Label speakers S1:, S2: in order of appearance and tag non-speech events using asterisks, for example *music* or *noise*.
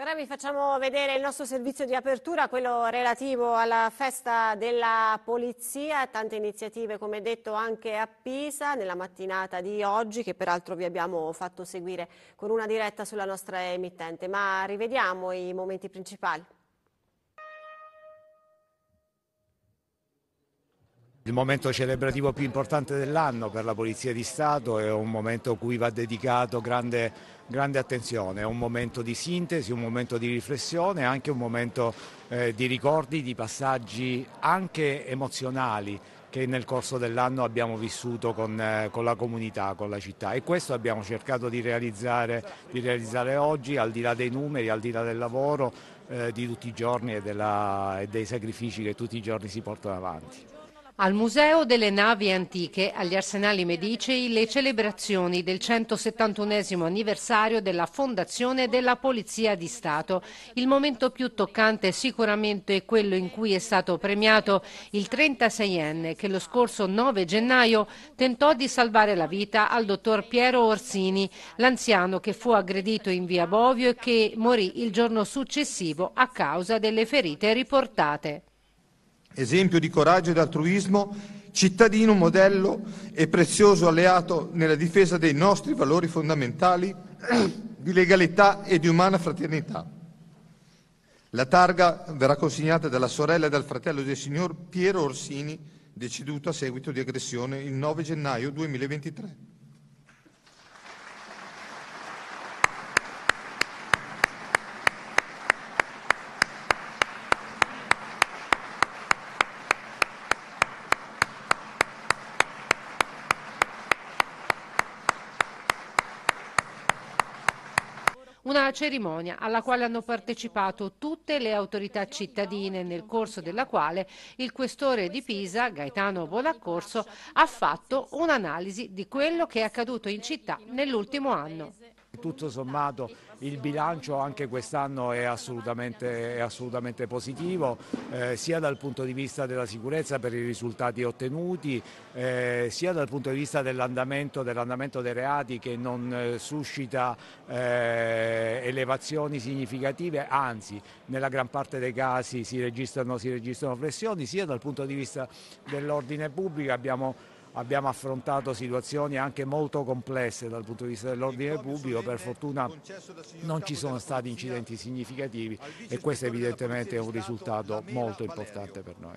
S1: ora vi facciamo vedere il nostro servizio di apertura, quello relativo alla festa della polizia, tante iniziative come detto anche a Pisa nella mattinata di oggi che peraltro vi abbiamo fatto seguire con una diretta sulla nostra emittente, ma rivediamo i momenti principali.
S2: il momento celebrativo più importante dell'anno per la Polizia di Stato, è un momento cui va dedicato grande, grande attenzione, è un momento di sintesi, un momento di riflessione, anche un momento eh, di ricordi, di passaggi anche emozionali che nel corso dell'anno abbiamo vissuto con, eh, con, la comunità, con la città e questo abbiamo cercato di realizzare, di realizzare oggi, al di là dei numeri, al di là del lavoro eh, di tutti i giorni e, della, e dei sacrifici che tutti i giorni si portano avanti.
S3: Al Museo delle Navi Antiche, agli Arsenali Medicei, le celebrazioni del 171 anniversario della fondazione della Polizia di Stato. Il momento più toccante sicuramente è quello in cui è stato premiato il 36enne che lo scorso 9 gennaio tentò di salvare la vita al dottor Piero Orsini, l'anziano che fu aggredito in via Bovio e che morì il giorno successivo a causa delle ferite riportate
S4: esempio di coraggio ed altruismo, cittadino modello e prezioso alleato nella difesa dei nostri valori fondamentali *clears throat* di legalità e di umana fraternità. La targa verrà consegnata dalla sorella e dal fratello del signor Piero Orsini, deceduto a seguito di aggressione il 9 gennaio 2023.
S3: Una cerimonia alla quale hanno partecipato tutte le autorità cittadine, nel corso della quale il questore di Pisa, Gaetano Bonaccorso, ha fatto un'analisi di quello che è accaduto in città nell'ultimo anno.
S2: Tutto sommato il bilancio anche quest'anno è assolutamente, è assolutamente positivo, eh, sia dal punto di vista della sicurezza per i risultati ottenuti, eh, sia dal punto di vista dell'andamento, dell dei reati che non eh, suscita eh, elevazioni significative, anzi nella gran parte dei casi si registrano, si registrano flessioni, sia dal punto di vista dell'ordine pubblico abbiamo abbiamo affrontato situazioni anche molto complesse dal punto di vista dell'ordine pubblico, per fortuna non ci sono stati incidenti significativi e questo evidentemente è un risultato molto importante per noi.